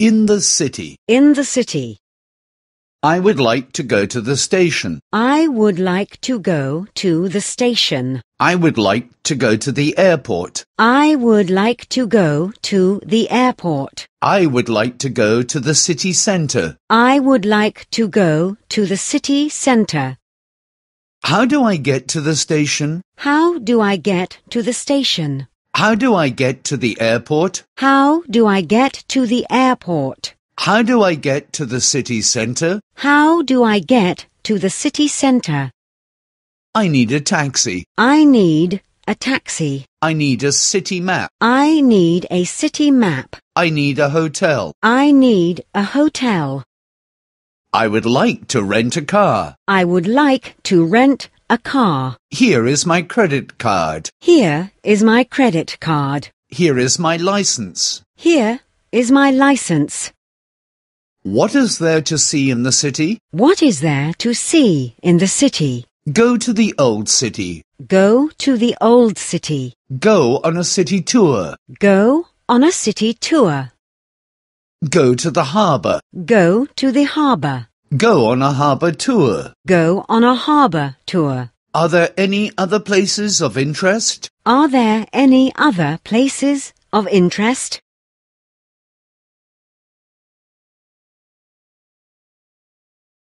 In the city. In the city. I would like to go to the station. I would like to go to the station. I would like to go to the airport. I would like to go to the airport. I would like to go to the city centre. I would like to go to the city centre. How do I get to the station? How do I get to the station? How do I get to the airport? How do I get to the airport? How do I get to the city centre? How do I get to the city centre? I need a taxi. I need a taxi. I need a city map. I need a city map. I need a hotel. I need a hotel. I would like to rent a car. I would like to rent a car. Here is my credit card. Here is my credit card. Here is my license. Here is my license. What is there to see in the city? What is there to see in the city? Go to the old city. Go to the old city. Go on a city tour. Go on a city tour. Go to the harbour. Go to the harbour. Go on a harbour tour. Go on a harbour tour. Are there any other places of interest? Are there any other places of interest?